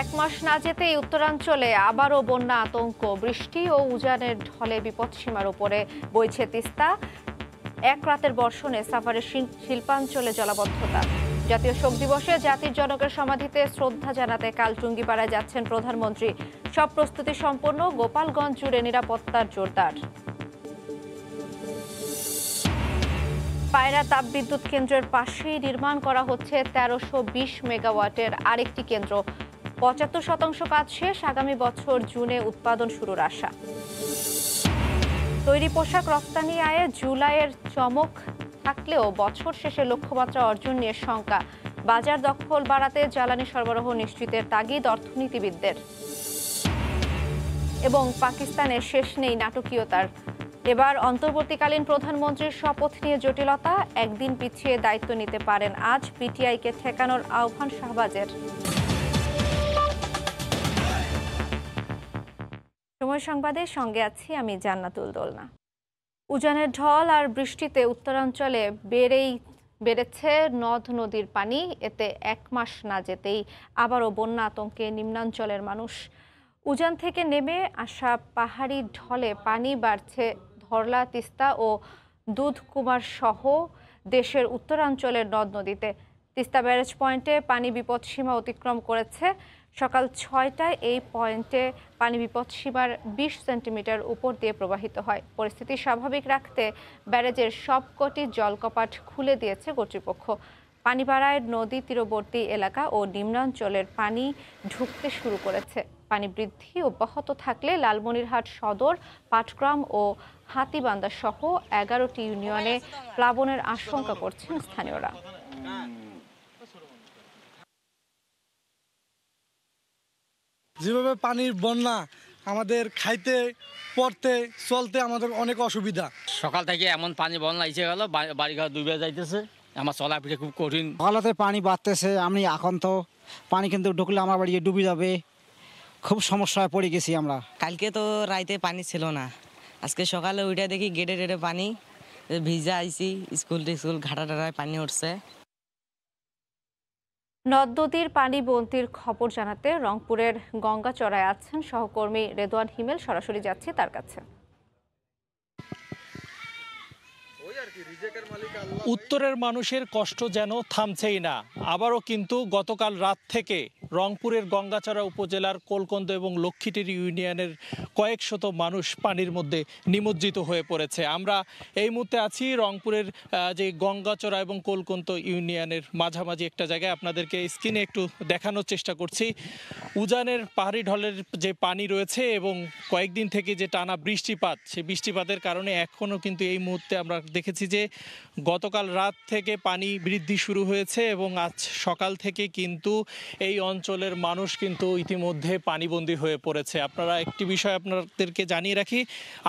এক মাস না যেতেই উত্তরাঞ্চলে আবারও বন্যা আতঙ্ক বৃষ্টি ও উজানের ঢলে বিপদসীমার উপরে বইছে তিস্তা এক রাতের বর্ষণে সাফারে শিল্পাঞ্চলে জলাবদ্ধতা জাতীয় শোক দিবসে জাতির জনকের সমাধিতে শ্রদ্ধা জানাতে কাল টুঙ্গিপাড়ায় যাচ্ছেন প্রধানমন্ত্রী সব প্রস্তুতি সম্পন্ন গোপালগঞ্জ জুড়ে নিরাপত্তার জোরদার পায়রা তাপবিদ্যুৎ কেন্দ্রের পাশেই নির্মাণ করা হচ্ছে তেরোশো বিশ মেগাওয়াটের আরেকটি কেন্দ্র পঁচাত্তর শতাংশ কাজ শেষ আগামী বছর জুনে উৎপাদন শুরুর আশা তৈরি পোশাক রপ্তানি আয়ে জুলাইয়ের চমক থাকলেও বছর শেষে লক্ষ্যমাত্রা অর্জন নিয়ে শঙ্কা বাজার দখল বাড়াতে জ্বালানি সরবরাহ নিশ্চিতের তাগিদ অর্থনীতিবিদদের এবং পাকিস্তানের শেষ নেই নাটকীয়তার এবার অন্তর্বর্তীকালীন প্রধানমন্ত্রীর শপথ নিয়ে জটিলতা একদিন পিছিয়ে দায়িত্ব নিতে পারেন আজ পিটিআইকে ঠেকানোর আহ্বান শাহবাজের সময় সংবাদে সঙ্গে আছি আমি জান্নাতুল দোলনা উজানের ঢল আর বৃষ্টিতে উত্তরাঞ্চলে বেড়েই বেড়েছে নদ নদীর পানি এতে এক মাস না যেতেই আবারও বন্যা আতঙ্কে নিম্নাঞ্চলের মানুষ উজান থেকে নেমে আসা পাহাড়ি ঢলে পানি বাড়ছে ধরলা তিস্তা ও কুমার সহ দেশের উত্তরাঞ্চলের নদ নদীতে তিস্তা ব্যারেজ পয়েন্টে পানি বিপদসীমা অতিক্রম করেছে সকাল ছয়টায় এই পয়েন্টে পানি বিপদসীমার বিশ সেন্টিমিটার উপর দিয়ে প্রবাহিত হয় পরিস্থিতি স্বাভাবিক রাখতে ব্যারেজের সবকটি জলকপাট খুলে দিয়েছে কর্তৃপক্ষ পানি বাড়ায় নদী তীরবর্তী এলাকা ও নিম্নাঞ্চলের পানি ঢুকতে শুরু করেছে পানি বৃদ্ধি অব্যাহত থাকলে লালমনিরহাট সদর পাটগ্রাম ও হাতিবান্দা সহ এগারোটি ইউনিয়নে প্লাবনের আশঙ্কা করছেন স্থানীয়রা হ্যাঁ। যেভাবে পানির বন্যা আমাদের খাইতে পড়তে চলতে আমাদের অনেক অসুবিধা সকাল থেকে এমন পানি বন্যা এসে গেল বাড়িঘর ডুবে যাইতেছে আমার চলাফিরা খুব কঠিন সকালতে পানি বাড়তেছে আমি এখন তো পানি কিন্তু ঢুকলে আমার বাড়ি ডুবে যাবে খুব সমস্যায় পড়ে গেছি আমরা কালকে তো রাইতে পানি ছিল না আজকে সকালে ওইটা দেখি গেটে টেটে পানি ভিজা আইছি স্কুল টিস্কুল ঘাটা টাটায় পানি উঠছে নদ নদীর পানি বন্তির খবর জানাতে রংপুরের গঙ্গাচড়ায় আছেন সহকর্মী রেদোয়ান হিমেল সরাসরি যাচ্ছি তার কাছে উত্তরের মানুষের কষ্ট যেন থামছেই না আবারও কিন্তু গতকাল রাত থেকে রংপুরের গঙ্গাচড়া উপজেলার কলকন্দ এবং লক্ষ্মীটির ইউনিয়নের কয়েক শত মানুষ পানির মধ্যে নিমজ্জিত হয়ে পড়েছে আমরা এই মুহূর্তে আছি রংপুরের যে গঙ্গাচড়া এবং কোলকন্ত ইউনিয়নের মাঝামাঝি একটা জায়গায় আপনাদেরকে স্ক্রিনে একটু দেখানোর চেষ্টা করছি উজানের পাহাড়ি ঢলের যে পানি রয়েছে এবং কয়েকদিন থেকে যে টানা বৃষ্টিপাত সে বৃষ্টিপাতের কারণে এখনও কিন্তু এই মুহূর্তে আমরা দেখেছি যে গতকাল রাত থেকে পানি বৃদ্ধি শুরু হয়েছে এবং আজ সকাল থেকে কিন্তু এই অঞ্চলের মানুষ কিন্তু ইতিমধ্যে পানিবন্দী হয়ে পড়েছে আপনারা একটি বিষয় আপনাদেরকে জানিয়ে রাখি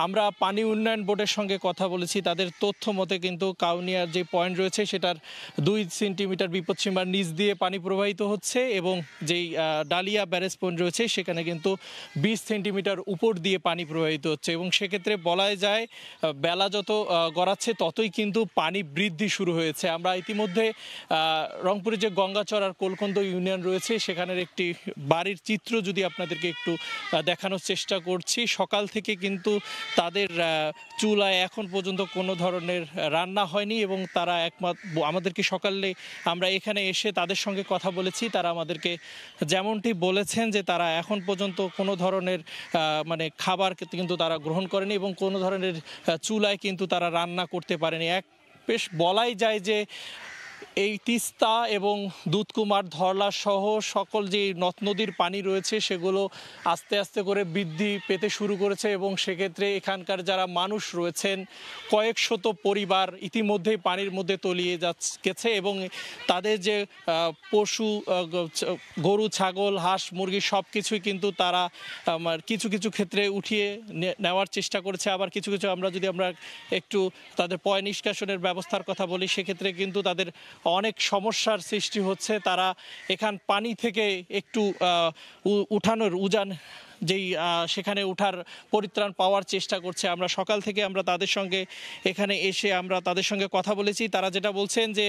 আমরা পানি উন্নয়ন বোর্ডের সঙ্গে কথা বলেছি তাদের তথ্য মতে কিন্তু কাউনিয়ার যে পয়েন্ট রয়েছে সেটার দুই সেন্টিমিটার বিপদসীমার নিচ দিয়ে পানি প্রবাহিত হচ্ছে এবং যেই ডালিয়া ব্যারেজ পয়েন্ট রয়েছে সেখানে কিন্তু বিশ সেন্টিমিটার উপর দিয়ে পানি প্রবাহিত হচ্ছে এবং সেক্ষেত্রে বলাই যায় বেলা যত গড়াচ্ছে ততই কিন্তু কিন্তু পানি বৃদ্ধি শুরু হয়েছে আমরা ইতিমধ্যে রংপুরে যে গঙ্গাচর আর কোলকন্দ ইউনিয়ন রয়েছে সেখানের একটি বাড়ির চিত্র যদি আপনাদেরকে একটু দেখানোর চেষ্টা করছি সকাল থেকে কিন্তু তাদের চুলায় এখন পর্যন্ত কোনো ধরনের রান্না হয়নি এবং তারা একমাত্র আমাদেরকে সকালে আমরা এখানে এসে তাদের সঙ্গে কথা বলেছি তারা আমাদেরকে যেমনটি বলেছেন যে তারা এখন পর্যন্ত কোনো ধরনের মানে খাবার কিন্তু তারা গ্রহণ করেনি এবং কোনো ধরনের চুলায় কিন্তু তারা রান্না করতে পারেনি এক বেশ বলাই যায় যে এই তিস্তা এবং দুধকুমার ধরলা সহ সকল যে নদনদীর নদীর পানি রয়েছে সেগুলো আস্তে আস্তে করে বৃদ্ধি পেতে শুরু করেছে এবং সেক্ষেত্রে এখানকার যারা মানুষ রয়েছেন কয়েক শত পরিবার ইতিমধ্যেই পানির মধ্যে তলিয়ে যাচ্ছে গেছে এবং তাদের যে পশু গরু ছাগল হাঁস মুরগি সব কিছুই কিন্তু তারা কিছু কিছু ক্ষেত্রে উঠিয়ে নেওয়ার চেষ্টা করেছে আবার কিছু কিছু আমরা যদি আমরা একটু তাদের পয় নিষ্কাশনের ব্যবস্থার কথা বলি সেক্ষেত্রে কিন্তু তাদের অনেক সমস্যার সৃষ্টি হচ্ছে তারা এখান পানি থেকে একটু উঠানোর উজান যেই সেখানে উঠার পরিত্রাণ পাওয়ার চেষ্টা করছে আমরা সকাল থেকে আমরা তাদের সঙ্গে এখানে এসে আমরা তাদের সঙ্গে কথা বলেছি তারা যেটা বলছেন যে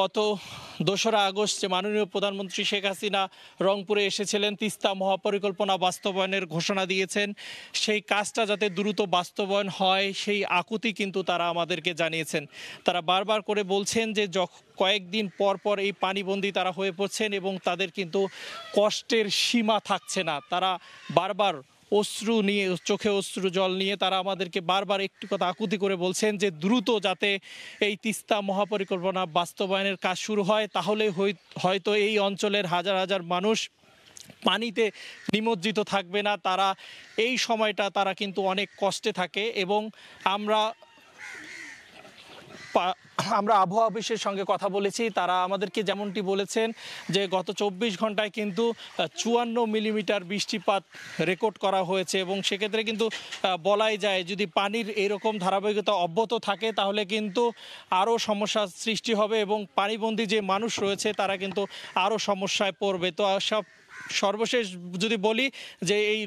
গত দোসরা আগস্ট যে মাননীয় প্রধানমন্ত্রী শেখ হাসিনা রংপুরে এসেছিলেন তিস্তা মহাপরিকল্পনা বাস্তবায়নের ঘোষণা দিয়েছেন সেই কাজটা যাতে দ্রুত বাস্তবায়ন হয় সেই আকুতি কিন্তু তারা আমাদেরকে জানিয়েছেন তারা বারবার করে বলছেন যে কয়েকদিন পর পর এই পানিবন্দী তারা হয়ে পড়ছেন এবং তাদের কিন্তু কষ্টের সীমা থাকছে না তারা বারবার অশ্রু নিয়ে চোখে অশ্রু জল নিয়ে তারা আমাদেরকে বারবার একটু কথা আকুতি করে বলছেন যে দ্রুত যাতে এই তিস্তা মহাপরিকল্পনা বাস্তবায়নের কাজ শুরু হয় তাহলে হয়তো এই অঞ্চলের হাজার হাজার মানুষ পানিতে নিমজ্জিত থাকবে না তারা এই সময়টা তারা কিন্তু অনেক কষ্টে থাকে এবং আমরা আমরা আবহাওয়া অফিসের সঙ্গে কথা বলেছি তারা আমাদেরকে যেমনটি বলেছেন যে গত চব্বিশ ঘন্টায় কিন্তু চুয়ান্ন মিলিমিটার বৃষ্টিপাত রেকর্ড করা হয়েছে এবং সেক্ষেত্রে কিন্তু বলাই যায় যদি পানির এরকম ধারাবাহিকতা অব্যাহত থাকে তাহলে কিন্তু আরও সমস্যার সৃষ্টি হবে এবং পানিবন্দী যে মানুষ রয়েছে তারা কিন্তু আরও সমস্যায় পড়বে তো সব সর্বশেষ যদি বলি যে এই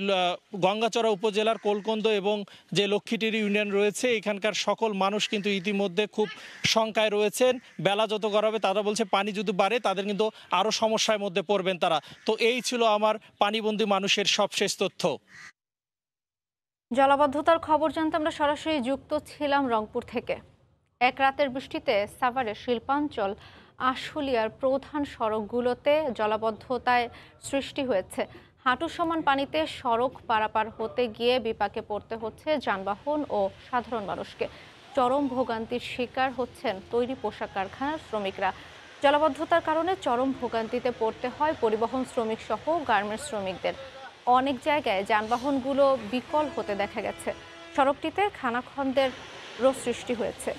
গঙ্গাচড়া উপজেলার কোলকন্দ এবং যে লক্ষ্মীটির ইউনিয়ন রয়েছে এখানকার সকল মানুষ কিন্তু ইতিমধ্যে খুব শঙ্কায় রয়েছেন বেলা যত গড়াবে তারা বলছে পানি যদি বাড়ে তাদের কিন্তু আরও সমস্যার মধ্যে পড়বেন তারা তো এই ছিল আমার পানিবন্দী মানুষের সবশেষ তথ্য জলাবদ্ধতার খবর জানতে আমরা সরাসরি যুক্ত ছিলাম রংপুর থেকে এক রাতের বৃষ্টিতে সাভারের শিল্পাঞ্চল আশুলিয়ার প্রধান সড়কগুলোতে জলাবদ্ধতায় সৃষ্টি হয়েছে হাঁটু সমান পানিতে সড়ক পারাপার হতে গিয়ে বিপাকে পড়তে হচ্ছে যানবাহন ও সাধারণ মানুষকে চরম ভোগান্তির শিকার হচ্ছেন তৈরি পোশাক কারখানার শ্রমিকরা জলাবদ্ধতার কারণে চরম ভোগান্তিতে পড়তে হয় পরিবহন শ্রমিক সহ গার্মেন্টস শ্রমিকদের অনেক জায়গায় যানবাহনগুলো বিকল হতে দেখা গেছে সড়কটিতে খানাখন্দের রোগ সৃষ্টি হয়েছে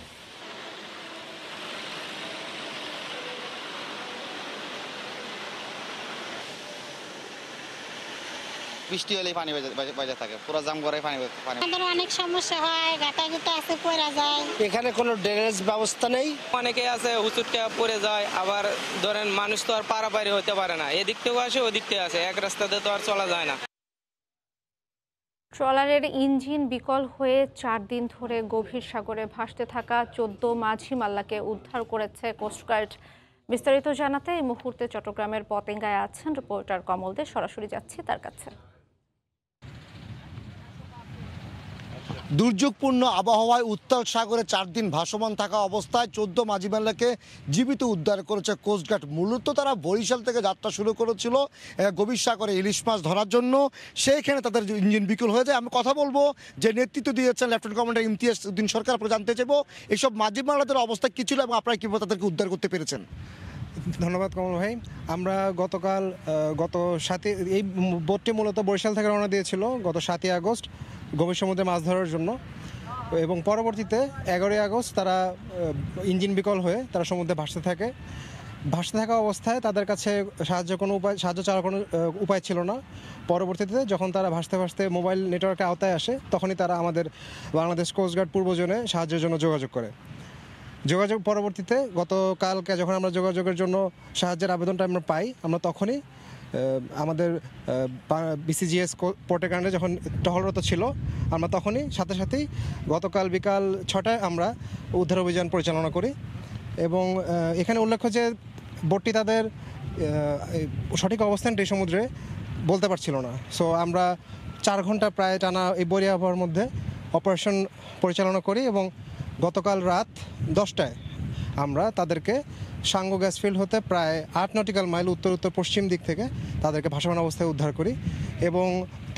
বৃষ্টি হলেই পানি বাইরে থাকে পুরো জাম করে পানি পানি অনেক সমস্যা হয় গাটা গুটা আছে পড়া যায় এখানে কোনো ড্রেনেজ ব্যবস্থা নেই অনেকে আছে হুচুটকে পড়ে যায় আবার ধরেন মানুষ তো আর পারাপারি হতে পারে না এদিক থেকে আসে ওদিক থেকে আসে এক রাস্তাতে তো আর চলা যায় না ট্রলারের ইঞ্জিন বিকল হয়ে চার দিন ধরে গভীর সাগরে ভাসতে থাকা চোদ্দ মাঝি মাল্লাকে উদ্ধার করেছে কোস্টগার্ড বিস্তারিত জানাতে এই মুহূর্তে চট্টগ্রামের পতেঙ্গায় আছেন রিপোর্টার কমল দে সরাসরি যাচ্ছি তার কাছে দুর্যোগপূর্ণ আবহাওয়ায় উত্তাল সাগরে চার দিন ভাসমান থাকা অবস্থায় চোদ্দ মাঝিমেলাকে জীবিত উদ্ধার করেছে কোস্টগার্ড মূলত তারা বরিশাল থেকে যাত্রা শুরু করেছিল গভীর সাগরে ইলিশ মাছ ধরার জন্য সেইখানে তাদের ইঞ্জিন বিকুল হয়ে যায় আমি কথা বলবো যে নেতৃত্ব দিয়েছেন লেফটেন্ট কমান্ডার ইমতিয়াজ উদ্দিন সরকার আপনারা জানতে চাইবো এইসব মাঝিমেলাদের অবস্থা কী ছিল এবং আপনারা কীভাবে তাদেরকে উদ্ধার করতে পেরেছেন ধন্যবাদ কমল ভাই আমরা গতকাল গত সাতই এই বোটটি মূলত বরিশাল থেকে রওনা দিয়েছিল গত সাতই আগস্ট গভীর সমুদ্রে মাছ ধরার জন্য এবং পরবর্তীতে এগারোই আগস্ট তারা ইঞ্জিন বিকল হয়ে তারা সমুদ্রে ভাসতে থাকে ভাসতে থাকা অবস্থায় তাদের কাছে সাহায্য কোনো উপায় সাহায্য চাওয়ার কোনো উপায় ছিল না পরবর্তীতে যখন তারা ভাসতে ভাসতে মোবাইল নেটওয়ার্কের আওতায় আসে তখনই তারা আমাদের বাংলাদেশ কোস্টগার্ড পূর্বজনে সাহায্যের জন্য যোগাযোগ করে যোগাযোগ পরবর্তীতে গতকালকে যখন আমরা যোগাযোগের জন্য সাহায্যের আবেদনটা আমরা পাই আমরা তখনই আমাদের বিসিজিএস পোর্টের কারণে যখন টহলরত ছিল আমরা তখনই সাথে সাথেই গতকাল বিকাল ছটায় আমরা উদ্ধার অভিযান পরিচালনা করি এবং এখানে উল্লেখ্য যে বোটটি তাদের সঠিক অবস্থানটি সমুদ্রে বলতে পারছিল না সো আমরা চার ঘন্টা প্রায় টানা এই বরি আবহাওয়ার মধ্যে অপারেশন পরিচালনা করি এবং গতকাল রাত দশটায় আমরা তাদেরকে সাঙ্গো গ্যাস ফিল্ড হতে প্রায় আট নটিক্যাল মাইল উত্তর উত্তর পশ্চিম দিক থেকে তাদেরকে ভাসমান অবস্থায় উদ্ধার করি এবং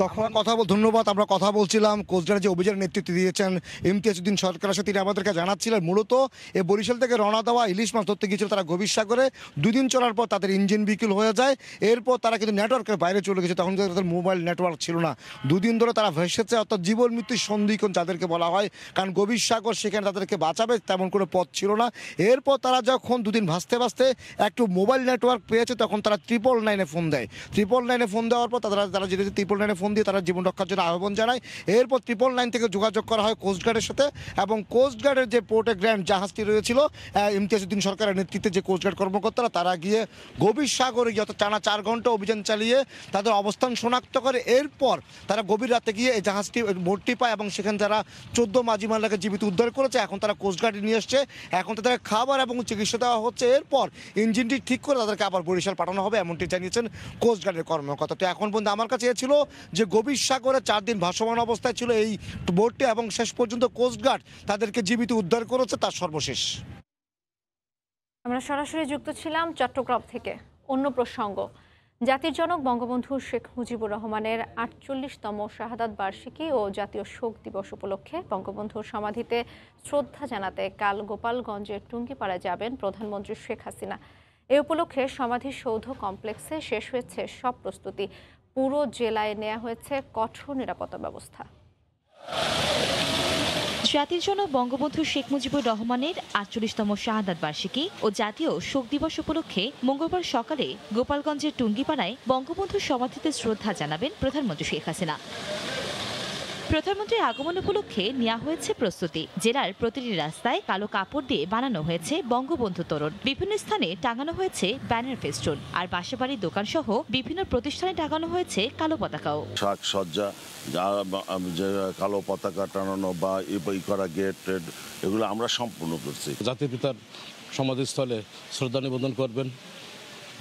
তখন কথা বল ধন্যবাদ আমরা কথা বলছিলাম কোচডার যে অভিযানের নেতৃত্ব দিয়েছেন ইমতিয়াজ উদ্দিন সরকারের সাথে তিনি আমাদেরকে জানাচ্ছিলেন মূলত এ বরিশাল থেকে রওনা দেওয়া ইলিশ মাছ ধরতে গিয়েছিল তারা গভীর সাগরে দুদিন চলার পর তাদের ইঞ্জিন বিকিল হয়ে যায় এরপর তারা কিন্তু নেটওয়ার্কের বাইরে চলে গেছে তখন তাদের মোবাইল নেটওয়ার্ক ছিল না দুদিন ধরে তারা ভেসেছে অর্থাৎ জীবন মৃত্যুর সন্ধিক্ষণ যাদেরকে বলা হয় কারণ গভীর সাগর সেখানে তাদেরকে বাঁচাবে তেমন কোনো পথ ছিল না এরপর তারা যখন দুদিন ভাসতে ভাসতে একটু মোবাইল নেটওয়ার্ক পেয়েছে তখন তারা ট্রিপল নাইনে ফোন দেয় ট্রিপল নাইনে ফোন দেওয়ার পর তারা তারা যেতে ট্রিপল নাইনে ফোন দিয়ে তারা জীবন রক্ষার জন্য আহ্বান জানায় এরপর ট্রিপল নাইন থেকে যোগাযোগ করা হয় কোস্টগার্ডের সাথে এবং কোস্টগার্ডের যে পোর্টে গ্র্যান্ড জাহাজটি রয়েছিল ইমতিয়াজুদ্দিন সরকারের নেতৃত্বে যে কোস্টগার্ড কর্মকর্তারা তারা গিয়ে গভীর সাগরে গিয়ে অর্থাৎ টানা চার ঘন্টা অভিযান চালিয়ে তাদের অবস্থান শনাক্ত করে এরপর তারা গভীর রাতে গিয়ে এই জাহাজটি ভর্তি পায় এবং সেখানে যারা চোদ্দ মাল্লাকে জীবিত উদ্ধার করেছে এখন তারা কোস্টগার্ডে নিয়ে এসছে এখন তাদের খাবার এবং চিকিৎসা দেওয়া হচ্ছে হয়েছে এরপর ইঞ্জিনটি ঠিক করে তাদেরকে আবার বরিশাল পাঠানো হবে এমনটি জানিয়েছেন কোস্টগার্ডের কর্মকর্তা তো এখন পর্যন্ত আমার কাছে এছিল যে গভীর সাগরে চার দিন ভাসমান অবস্থায় ছিল এই বোটটি এবং শেষ পর্যন্ত কোস্টগার্ড তাদেরকে জীবিত উদ্ধার করেছে তার সর্বশেষ আমরা সরাসরি যুক্ত ছিলাম চট্টগ্রাম থেকে অন্য প্রসঙ্গ জাতির জনক বঙ্গবন্ধু শেখ মুজিবুর রহমানের আটচল্লিশতম শাহাদাত বার্ষিকী ও জাতীয় শোক দিবস উপলক্ষে বঙ্গবন্ধুর সমাধিতে শ্রদ্ধা জানাতে কাল গোপালগঞ্জের টুঙ্গিপাড়ায় যাবেন প্রধানমন্ত্রী শেখ হাসিনা এ উপলক্ষে সমাধি সৌধ কমপ্লেক্সে শেষ হয়েছে সব প্রস্তুতি পুরো জেলায় নেওয়া হয়েছে কঠোর নিরাপত্তা ব্যবস্থা জাতির জন্য বঙ্গবন্ধু শেখ মুজিবুর রহমানের আটচল্লিশতম শাহাদাত বার্ষিকী ও জাতীয় শোক দিবস উপলক্ষে মঙ্গলবার সকালে গোপালগঞ্জের টুঙ্গিপাড়ায় বঙ্গবন্ধুর সমাধিতে শ্রদ্ধা জানাবেন প্রধানমন্ত্রী শেখ হাসিনা প্রধানমন্ত্রীর আগমন উপলক্ষে নেওয়া হয়েছে প্রস্তুতি জেলার প্রতিটি রাস্তায় কালো কাপড় দিয়ে বানানো হয়েছে বঙ্গবন্ধু তরুণ বিভিন্ন স্থানে টাঙানো হয়েছে ব্যানার ফেস্টুন আর বাসাবাড়ির দোকান সহ বিভিন্ন প্রতিষ্ঠানে টাঙানো হয়েছে কালো পতাকাও শাক সজ্জা কালো পতাকা টানানো বা ইপাই করা গেট এগুলো আমরা সম্পূর্ণ করছি জাতির পিতার সমাধিস্থলে শ্রদ্ধা নিবেদন করবেন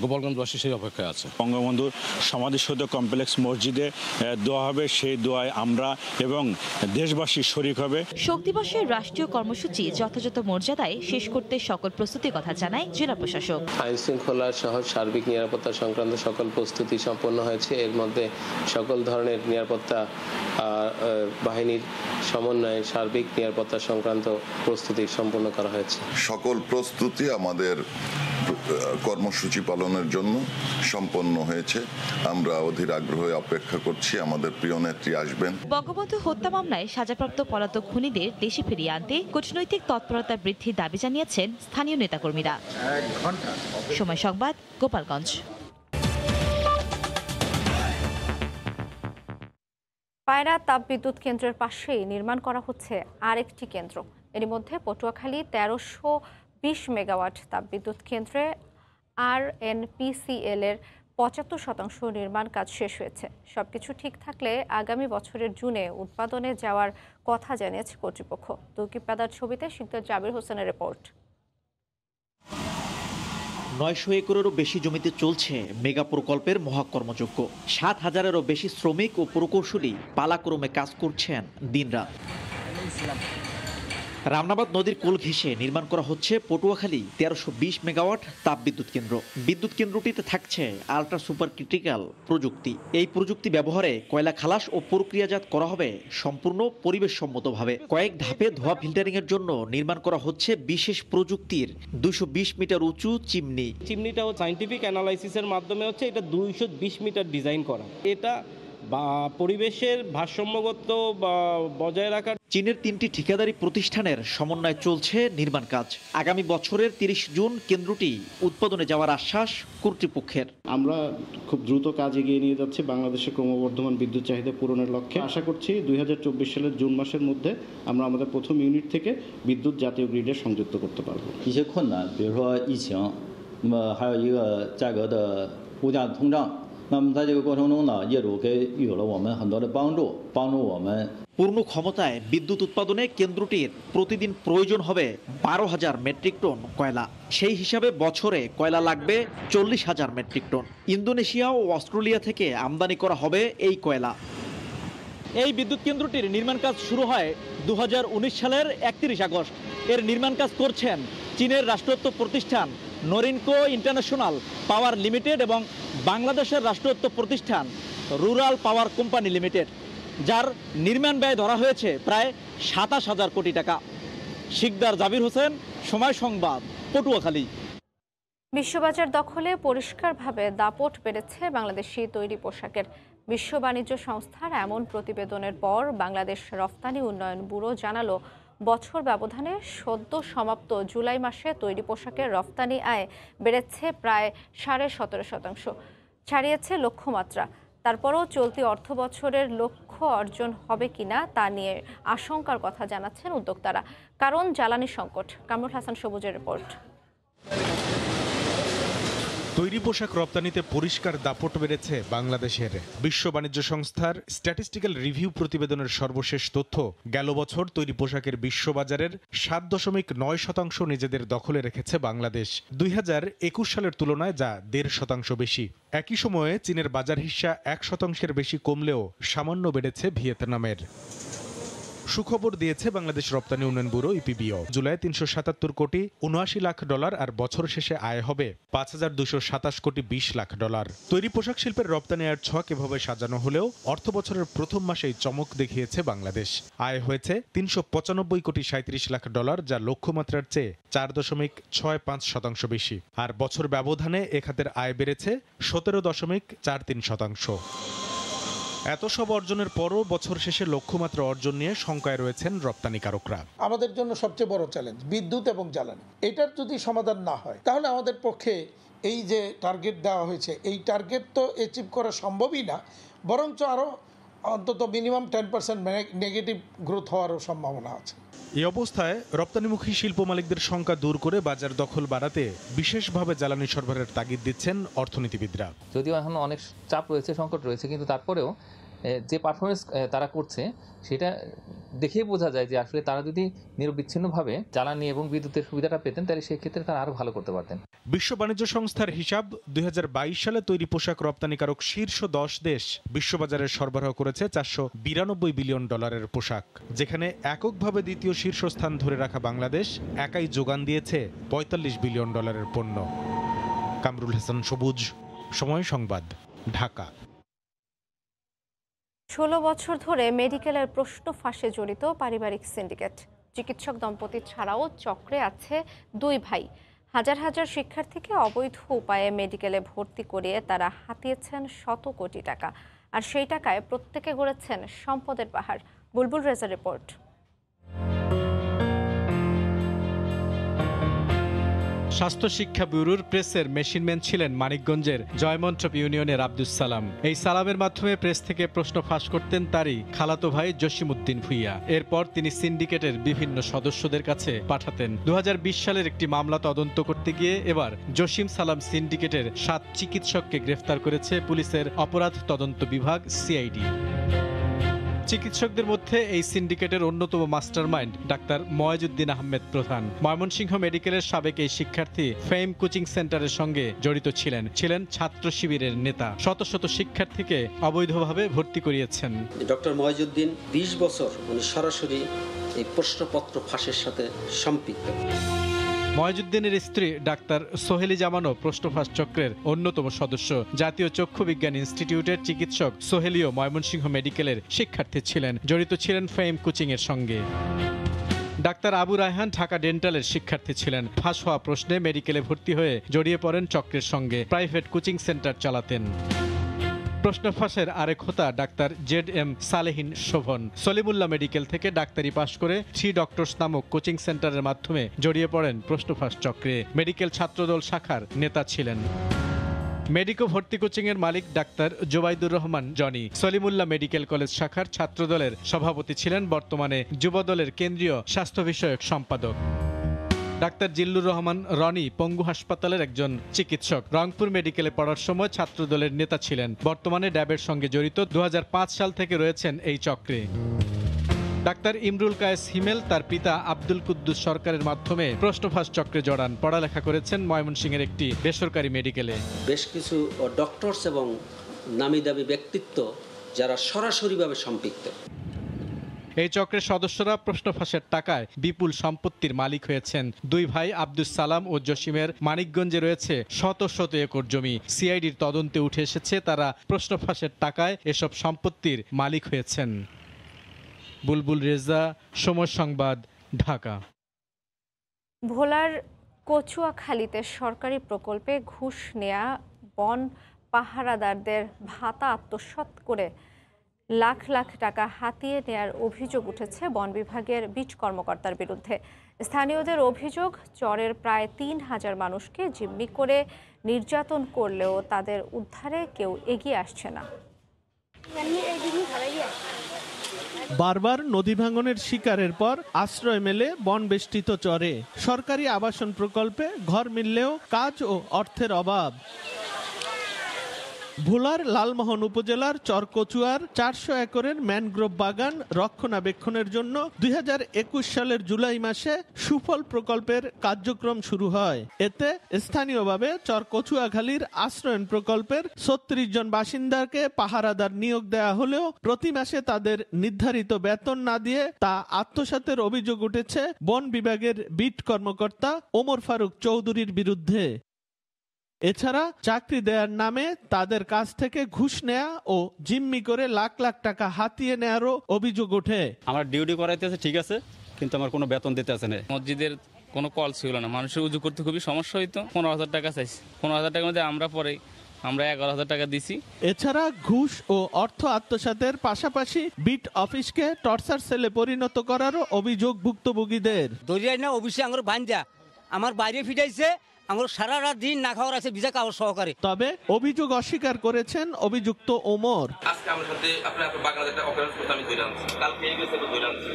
গোপালগঞ্জবাসী সেই অপেক্ষায় আছে বঙ্গবন্ধুর সমাধিসৌধ কমপ্লেক্স মসজিদে দোয়া হবে সেই দোয়ায় আমরা এবং দেশবাসী শরিক হবে শোক দিবসের রাষ্ট্রীয় কর্মসূচি যথাযথ মর্যাদায় শেষ করতে সকল প্রস্তুতির কথা জানায় জেলা প্রশাসক আইন শৃঙ্খলা সহ সার্বিক নিরাপত্তা সংক্রান্ত সকল প্রস্তুতি সম্পন্ন হয়েছে এর মধ্যে সকল ধরনের নিরাপত্তা বাহিনীর সমন্বয়ে সার্বিক নিরাপত্তা সংক্রান্ত প্রস্তুতি সম্পন্ন করা হয়েছে সকল প্রস্তুতি আমাদের কর্মসূচি পালনের জন্য সম্পন্ন হয়েছে আমরা অধীর আগ্রহে অপেক্ষা করছি আমাদের প্রিয় নেত্রী আসবেন বঙ্গবন্ধু হত্যা মামলায় সাজাপ্রাপ্ত পলাতক খুনিদের দেশে ফিরিয়ে আনতে কূটনৈতিক তৎপরতা বৃদ্ধির দাবি জানিয়েছেন স্থানীয় নেতাকর্মীরা সময় সংবাদ গোপালগঞ্জ পায়রা তাপবিদ্যুৎ কেন্দ্রের পাশেই নির্মাণ করা হচ্ছে আরেকটি কেন্দ্র এর মধ্যে পটুয়াখালী তেরোশো বিশ মেগাওয়াট তাপবিদ্যুৎ কেন্দ্রে আর এনপিসিএলের পঁচাত্তর শতাংশ নির্মাণ কাজ শেষ হয়েছে সবকিছু ঠিক থাকলে আগামী বছরের জুনে উৎপাদনে যাওয়ার কথা জানিয়েছে কর্তৃপক্ষ পাদার ছবিতে শিক্ষক জাবির হোসেনের রিপোর্ট নয়শো একরেরও বেশি জমিতে চলছে মেগা প্রকল্পের মহাকর্মযোগ্য সাত হাজারেরও বেশি শ্রমিক ও প্রকৌশলী পালাক্রমে কাজ করছেন দিনরাত রামনাবাদ নদীর কোল ঘেঁষে নির্মাণ করা হচ্ছে পটুয়াখালী তেরোশো বিশ মেগাওয়াট তাপবিদ্যুৎ কেন্দ্র বিদ্যুৎ কেন্দ্রটিতে থাকছে আলট্রা সুপার ক্রিটিক্যাল প্রযুক্তি এই প্রযুক্তি ব্যবহারে কয়লা খালাস ও প্রক্রিয়াজাত করা হবে সম্পূর্ণ পরিবেশসম্মতভাবে কয়েক ধাপে ধোয়া এর জন্য নির্মাণ করা হচ্ছে বিশেষ প্রযুক্তির দুইশো বিশ মিটার উঁচু চিমনি চিমনিটাও সাইন্টিফিক অ্যানালাইসিসের মাধ্যমে হচ্ছে এটা দুইশো বিশ মিটার ডিজাইন করা এটা পরিবেশের ভারসাম্যগত বজায় রাখার চীনের তিনটি ঠিকাদারি প্রতিষ্ঠানের সমন্বয়ে চলছে নির্মাণ কাজ আগামী বছরের তিরিশ জুন কেন্দ্রটি উৎপাদনে যাওয়ার আশ্বাস কর্তৃপক্ষের আমরা খুব দ্রুত কাজ এগিয়ে নিয়ে যাচ্ছি বাংলাদেশে ক্রমবর্ধমান বিদ্যুৎ চাহিদা পূরণের লক্ষ্যে আশা করছি দুই সালের জুন মাসের মধ্যে আমরা আমাদের প্রথম ইউনিট থেকে বিদ্যুৎ জাতীয় গ্রিডে সংযুক্ত করতে পারবো কিছু 那比如说疫情，那么还有一个价格的物价通胀。那么在这个过程中呢，业主给有了我们很多的帮助，帮助我们。পূর্ণ ক্ষমতায় বিদ্যুৎ উৎপাদনে কেন্দ্রটির প্রতিদিন প্রয়োজন হবে বারো হাজার মেট্রিক টন কয়লা সেই হিসাবে বছরে কয়লা লাগবে চল্লিশ হাজার মেট্রিক টন ইন্দোনেশিয়া ও অস্ট্রেলিয়া থেকে আমদানি করা হবে এই কয়লা এই বিদ্যুৎ কেন্দ্রটির নির্মাণ কাজ শুরু হয় দু সালের একত্রিশ আগস্ট এর নির্মাণ কাজ করছেন চীনের রাষ্ট্রত্ব প্রতিষ্ঠান নরিনকো ইন্টারন্যাশনাল পাওয়ার লিমিটেড এবং বাংলাদেশের রাষ্ট্রায়ত্ত প্রতিষ্ঠান রুরাল পাওয়ার কোম্পানি লিমিটেড যার নির্মাণ ব্যয় ধরা হয়েছে প্রায় সাতাশ হাজার কোটি টাকা শিকদার জাবির হোসেন সময় সংবাদ পটুয়াখালী বিশ্ববাজার দখলে পরিষ্কারভাবে দাপট বেড়েছে বাংলাদেশি তৈরি পোশাকের বিশ্ব বাণিজ্য সংস্থার এমন প্রতিবেদনের পর বাংলাদেশ রফতানি উন্নয়ন ব্যুরো জানালো বছর ব্যবধানে সদ্য সমাপ্ত জুলাই মাসে তৈরি পোশাকের রফতানি আয় বেড়েছে প্রায় সাড়ে সতেরো শতাংশ ছাড়িয়েছে লক্ষ্যমাত্রা তারপরও চলতি অর্থ বছরের লক্ষ্য অর্জন হবে কিনা তা নিয়ে আশঙ্কার কথা জানাচ্ছেন উদ্যোক্তারা কারণ জ্বালানি সংকট কামরুল হাসান সবুজের রিপোর্ট তৈরি পোশাক রপ্তানিতে পরিষ্কার দাপট বেড়েছে বাংলাদেশের বিশ্ব বাণিজ্য সংস্থার স্ট্যাটিস্টিক্যাল রিভিউ প্রতিবেদনের সর্বশেষ তথ্য গেল বছর তৈরি পোশাকের বিশ্ববাজারের সাত দশমিক নয় শতাংশ নিজেদের দখলে রেখেছে বাংলাদেশ দুই সালের তুলনায় যা দেড় শতাংশ বেশি একই সময়ে চীনের বাজার হিসা এক শতাংশের বেশি কমলেও সামান্য বেড়েছে ভিয়েতনামের সুখবর দিয়েছে বাংলাদেশ রপ্তানি উন্নয়ন ব্যুরো ইপিবিও জুলাই তিনশো সাতাত্তর কোটি উনআশি লাখ ডলার আর বছর শেষে আয় হবে পাঁচ হাজার দুশো সাতাশ কোটি বিশ লাখ ডলার তৈরি পোশাক শিল্পের রপ্তানি আয়ের ছক এভাবে সাজানো হলেও অর্থ বছরের প্রথম মাসেই চমক দেখিয়েছে বাংলাদেশ আয় হয়েছে তিনশো পঁচানব্বই কোটি সাঁত্রিশ লাখ ডলার যা লক্ষ্যমাত্রার চেয়ে চার দশমিক ছয় পাঁচ শতাংশ বেশি আর বছর ব্যবধানে এ খাতের আয় বেড়েছে সতেরো দশমিক চার তিন শতাংশ এত সব অর্জনের পরও বছর শেষে লক্ষ্যমাত্রা অর্জন নিয়ে শঙ্কায় রয়েছেন রপ্তানিকারকরা আমাদের জন্য সবচেয়ে বড় চ্যালেঞ্জ বিদ্যুৎ এবং জ্বালানি এটার যদি সমাধান না হয় তাহলে আমাদের পক্ষে এই যে টার্গেট দেওয়া হয়েছে এই টার্গেট তো অ্যাচিভ করা সম্ভবই না বরঞ্চ আরও অন্তত মিনিমাম টেন পার্সেন্ট মানে নেগেটিভ গ্রোথ হওয়ারও সম্ভাবনা আছে এই অবস্থায় রপ্তানিমুখী শিল্প মালিকদের সংখ্যা দূর করে বাজার দখল বাড়াতে বিশেষভাবে জ্বালানি সরবরাহের তাগিদ দিচ্ছেন অর্থনীতিবিদরা যদিও এখন অনেক চাপ রয়েছে সংকট রয়েছে কিন্তু তারপরেও যে পারফরমেন্স তারা করছে সেটা দেখেই বোঝা যায় যে আসলে তারা যদি নিরবিচ্ছিন্নভাবে জ্বালানি এবং বিদ্যুতের সুবিধাটা পেতেন তাহলে সেক্ষেত্রে তারা আরও ভালো করতে পারতেন বিশ্ব বাণিজ্য সংস্থার হিসাব দুই সালে তৈরি পোশাক রপ্তানিকারক শীর্ষ দশ দেশ বিশ্ববাজারে সরবরাহ করেছে চারশো বিরানব্বই বিলিয়ন ডলারের পোশাক যেখানে এককভাবে দ্বিতীয় শীর্ষস্থান ধরে রাখা বাংলাদেশ একাই যোগান দিয়েছে ৪৫ বিলিয়ন ডলারের পণ্য কামরুল হাসান সবুজ সময় সংবাদ ঢাকা ষোলো বছর ধরে মেডিকেলের প্রশ্ন ফাঁসে জড়িত পারিবারিক সিন্ডিকেট চিকিৎসক দম্পতি ছাড়াও চক্রে আছে দুই ভাই হাজার হাজার শিক্ষার্থীকে অবৈধ উপায়ে মেডিকেলে ভর্তি করিয়ে তারা হাতিয়েছেন শত কোটি টাকা আর সেই টাকায় প্রত্যেকে গড়েছেন সম্পদের পাহাড় বুলবুল রেজা রিপোর্ট স্বাস্থ্য শিক্ষা ব্যুরোর প্রেসের মেশিনম্যান ছিলেন মানিকগঞ্জের জয়মন্ত্রপ ইউনিয়নের আব্দুস সালাম এই সালামের মাধ্যমে প্রেস থেকে প্রশ্ন ফাঁস করতেন তারই খালাতো ভাই জসিমুদ্দিন ভুইয়া এরপর তিনি সিন্ডিকেটের বিভিন্ন সদস্যদের কাছে পাঠাতেন দু সালের একটি মামলা তদন্ত করতে গিয়ে এবার জসিম সালাম সিন্ডিকেটের সাত চিকিৎসককে গ্রেফতার করেছে পুলিশের অপরাধ তদন্ত বিভাগ সিআইডি চিকিৎসকদের মধ্যে এই সিন্ডিকেটের অন্যতম মাস্টারমাইন্ড ডাক্তার ময়জুদ্দিন আহমেদ প্রধান ময়মনসিংহ মেডিকেলের সাবেক এই শিক্ষার্থী ফেম কোচিং সেন্টারের সঙ্গে জড়িত ছিলেন ছিলেন ছাত্র শিবিরের নেতা শত শত শিক্ষার্থীকে অবৈধভাবে ভর্তি করিয়েছেন ডক্টর ময়জুদ্দিন বিশ বছর উনি সরাসরি এই প্রশ্নপত্র ফাঁসের সাথে সম্পৃক্ত ময়জুদ্দিনের স্ত্রী ডাক্তার সোহেলি জামানো প্রশ্নফাঁস চক্রের অন্যতম সদস্য জাতীয় চক্ষু বিজ্ঞান ইনস্টিটিউটের চিকিৎসক সোহেলিও ময়মনসিংহ মেডিকেলের শিক্ষার্থী ছিলেন জড়িত ছিলেন ফেম এর সঙ্গে ডাক্তার আবু রায়হান ঢাকা ডেন্টালের শিক্ষার্থী ছিলেন ফাঁস হওয়া প্রশ্নে মেডিকেলে ভর্তি হয়ে জড়িয়ে পড়েন চক্রের সঙ্গে প্রাইভেট কোচিং সেন্টার চালাতেন প্রশ্ন ফাঁসের আরেক হোতা ডাক্তার Z M Salehin Shovon Salimullah medical থেকে ডাক্তারি পাশ করে থ্রি ডক্টরস নামক কোচিং সেন্টারের মাধ্যমে জড়িয়ে পড়েন প্রশ্ন ফাঁস চক্রে মেডিকেল ছাত্রদল শাখার নেতা ছিলেন মেডিকো ভর্তি কোচিং এর মালিক ডাক্তার জোবাইদুর রহমান জনি সলিমুল্লাহ মেডিকেল কলেজ শাখার ছাত্রদলের সভাপতি ছিলেন বর্তমানে যুবদলের কেন্দ্রীয় স্বাস্থ্য বিষয়ক সম্পাদক ডাক্তার জিল্লুর রহমান রনি পঙ্গু হাসপাতালের একজন চিকিৎসক রংপুর মেডিকেলে পড়ার সময় ছাত্র দলের নেতা ছিলেন বর্তমানে ড্যাবের সঙ্গে জড়িত দু সাল থেকে রয়েছেন এই চক্রে ডাক্তার ইমরুল কায়েস হিমেল তার পিতা আব্দুল কুদ্দুস সরকারের মাধ্যমে প্রশ্নফাঁস চক্রে জড়ান পড়ালেখা করেছেন ময়মনসিংহের একটি বেসরকারি মেডিকেলে বেশ কিছু ডক্টরস এবং নামি দামি ব্যক্তিত্ব যারা সরাসরিভাবে সম্পৃক্ত এই চক্রের সদস্যরা প্রশ্ন ফাঁসের টাকায় বিপুল সম্পত্তির মালিক হয়েছেন দুই ভাই আব্দুল সালাম ও জসিমের মানিকগঞ্জে রয়েছে শত শত একর জমি সিআইডির তদন্তে উঠে এসেছে তারা প্রশ্ন ফাঁসের টাকায় এসব সম্পত্তির মালিক হয়েছেন বুলবুল রেজা সময় সংবাদ ঢাকা ভোলার কচুয়াখালীতে সরকারি প্রকল্পে ঘুষ নেয়া বন পাহারাদারদের ভাতা আত্মসৎ করে লাখ লাখ টাকা হাতিয়ে নেয়ার অভিযোগ উঠেছে বন বিভাগের বিট কর্মকর্তার বিরুদ্ধে স্থানীয়দের অভিযোগ চরের প্রায় তিন হাজার মানুষকে জিম্মি করে নির্যাতন করলেও তাদের উদ্ধারে কেউ এগিয়ে আসছে না বারবার নদী ভাঙনের শিকারের পর আশ্রয় মেলে বন বেষ্টিত চরে সরকারি আবাসন প্রকল্পে ঘর মিললেও কাজ ও অর্থের অভাব ভোলার লালমোহন উপজেলার চরকচুয়ার চারশো একরের ম্যানগ্রোভ বাগান রক্ষণাবেক্ষণের জন্য দুই সালের জুলাই মাসে সুফল প্রকল্পের কার্যক্রম শুরু হয় এতে স্থানীয়ভাবে চরকচুয়াখালীর আশ্রয়ন প্রকল্পের ছত্রিশ জন বাসিন্দাকে পাহারাদার নিয়োগ দেয়া হলেও প্রতি মাসে তাদের নির্ধারিত বেতন না দিয়ে তা আত্মসাতের অভিযোগ উঠেছে বন বিভাগের বিট কর্মকর্তা ওমর ফারুক চৌধুরীর বিরুদ্ধে এছাড়া চাকরি দেওয়ার নামে তাদের কাছ থেকে ঘুষ নেয়া ও জিম্মি করে লাখ লাখ টাকা হাতিয়ে নেয়ারও অভিযোগ ওঠে আমার ডিউটি করাইতেছে ঠিক আছে কিন্তু আমার কোনো বেতন দিতে আসে না মসজিদের কোনো কল ছিল না মানুষের উজু করতে খুবই সমস্যা হইতো পনেরো হাজার টাকা চাইছি পনেরো হাজার টাকার মধ্যে আমরা পরে আমরা এগারো হাজার টাকা দিছি এছাড়া ঘুষ ও অর্থ আত্মসাতের পাশাপাশি বিট অফিসকে টর্চার সেলে পরিণত করারও অভিযোগ ভুক্তভোগীদের দরিয়ায় না অফিসে আমার ভাঞ্জা আমার বাইরে ফিটাইছে আমার সারা রাত দিন না খাওয়ার আছে ভিজা কাগজ সহকারে তবে অভিযোগ অস্বীকার করেছেন অভিযুক্ত ওমর আজকে আমার সাথে আপনার বাগানের একটা অকারেন্স করতে আমি ধরে আনছি কালকে এই গেছে ধরে আনছি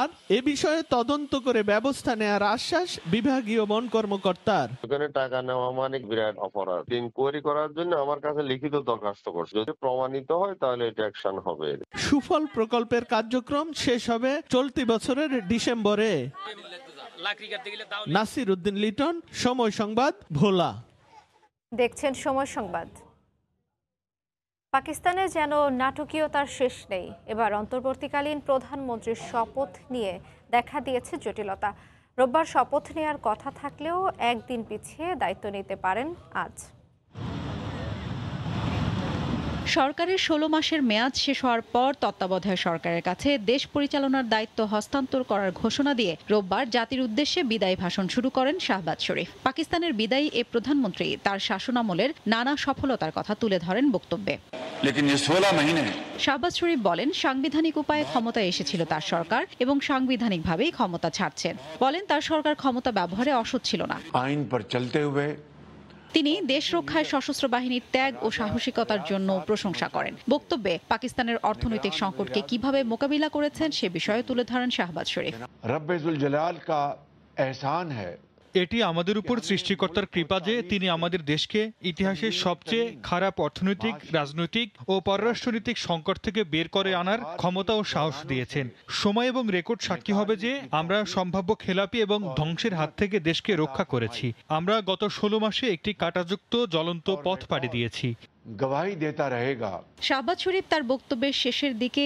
আর এ বিষয়ে তদন্ত করে ব্যবস্থা নেয়ার আশ্বাস বিভাগীয় বন কর্মকর্তার এখানে টাকা নেওয়া মানে বিরাট অপরাধ ইনকোয়ারি করার জন্য আমার কাছে লিখিত দরখাস্ত করছে যদি প্রমাণিত হয় তাহলে এটা অ্যাকশন হবে সুফল প্রকল্পের কার্যক্রম শেষ হবে চলতি বছরের ডিসেম্বরে নাসির উদ্দিন লিটন সময় সংবাদ ভোলা দেখছেন সময় সংবাদ পাকিস্তানে যেন নাটকীয়তার শেষ নেই এবার অন্তর্বর্তীকালীন প্রধানমন্ত্রীর শপথ নিয়ে দেখা দিয়েছে জটিলতা রোববার শপথ নেওয়ার কথা থাকলেও একদিন পিছিয়ে দায়িত্ব নিতে পারেন আজ সরকারের ষোলো মাসের মেয়াদ শেষ হওয়ার পর তত্ত্বাবধায়ক সরকারের কাছে দেশ পরিচালনার দায়িত্ব হস্তান্তর করার ঘোষণা দিয়ে রোববার জাতির উদ্দেশ্যে বিদায় ভাষণ শুরু করেন শাহবাজ শরীফ পাকিস্তানের বিদায়ী এ প্রধানমন্ত্রী তার শাসনামলের নানা সফলতার কথা তুলে ধরেন বক্তব্যে শাহবাজ শরীফ বলেন সাংবিধানিক উপায়ে ক্ষমতায় এসেছিল তার সরকার এবং সাংবিধানিকভাবেই ক্ষমতা ছাড়ছেন বলেন তার সরকার ক্ষমতা ব্যবহারে অসৎ ছিল না আইন পর চলতে হুয়ে তিনি দেশ রক্ষায় সশস্ত্র বাহিনীর ত্যাগ ও সাহসিকতার জন্য প্রশংসা করেন বক্তব্যে পাকিস্তানের অর্থনৈতিক সংকটকে কিভাবে মোকাবিলা করেছেন সে বিষয়ে তুলে ধরেন শাহবাজ শরীফ রব্বেজুল কা এহসান এটি আমাদের উপর সৃষ্টিকর্তার কৃপা যে তিনি আমাদের দেশকে ইতিহাসের সবচেয়ে খারাপ অর্থনৈতিক রাজনৈতিক ও পররাষ্ট্রনৈতিক সংকট থেকে বের করে আনার ক্ষমতা ও সাহস দিয়েছেন সময় এবং রেকর্ড সাক্ষী হবে যে আমরা সম্ভাব্য খেলাপি এবং ধ্বংসের হাত থেকে দেশকে রক্ষা করেছি আমরা গত ষোলো মাসে একটি কাটাযুক্ত জ্বলন্ত পথ পাড়ি দিয়েছি গবাহী দেতা রহেগা শাহবাজ শরীফ তার বক্তব্যের শেষের দিকে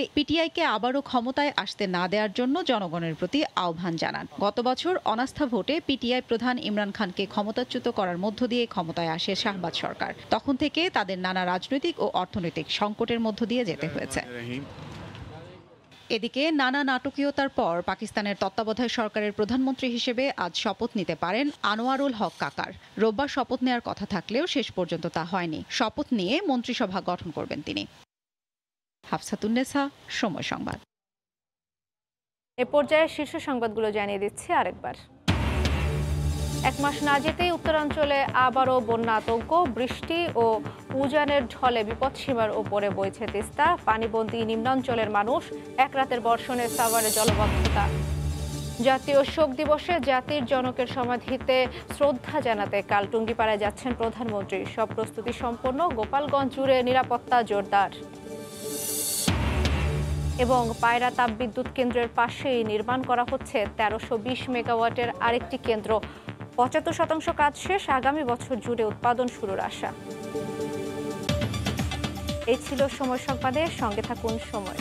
কে আবারও ক্ষমতায় আসতে না দেওয়ার জন্য জনগণের প্রতি আহ্বান জানান গত বছর অনাস্থা ভোটে পিটিআই প্রধান ইমরান খানকে ক্ষমতাচ্যুত করার মধ্য দিয়ে ক্ষমতায় আসে শাহবাজ সরকার তখন থেকে তাদের নানা রাজনৈতিক ও অর্থনৈতিক সংকটের মধ্য দিয়ে যেতে হয়েছে এদিকে নানা নাটকীয়তার পর পাকিস্তানের তত্ত্বাবধায়ক সরকারের প্রধানমন্ত্রী হিসেবে আজ শপথ নিতে পারেন আনোয়ারুল হক কাকার রোববার শপথ নেওয়ার কথা থাকলেও শেষ পর্যন্ত তা হয়নি শপথ নিয়ে মন্ত্রিসভা গঠন করবেন তিনি হাফসাতুন্নেসা সময় সংবাদ এ পর্যায়ে শীর্ষ সংবাদগুলো জানিয়ে দিচ্ছি আরেকবার এক মাস না যেতেই উত্তরাঞ্চলে আবারও বন্যা আতঙ্ক বৃষ্টি ও উজানের ঢলে বিপদসীমার ওপরে বইছে তিস্তা পানিবন্দী নিম্নাঞ্চলের মানুষ এক রাতের বর্ষণে সাভারে জলবদ্ধতা জাতীয় শোক দিবসে জাতির জনকের সমাধিতে শ্রদ্ধা জানাতে কাল টুঙ্গিপাড়ায় যাচ্ছেন প্রধানমন্ত্রী সব প্রস্তুতি সম্পন্ন গোপালগঞ্জ জুড়ে নিরাপত্তা জোরদার এবং পায়রা তাপবিদ্যুৎ কেন্দ্রের পাশেই নির্মাণ করা হচ্ছে তেরোশো বিশ মেগাওয়াটের আরেকটি কেন্দ্র পঁচাত্তর শতাংশ কাজ শেষ আগামী বছর জুড়ে উৎপাদন শুরুর আশা এই ছিল সময় সংবাদে সঙ্গে থাকুন সময়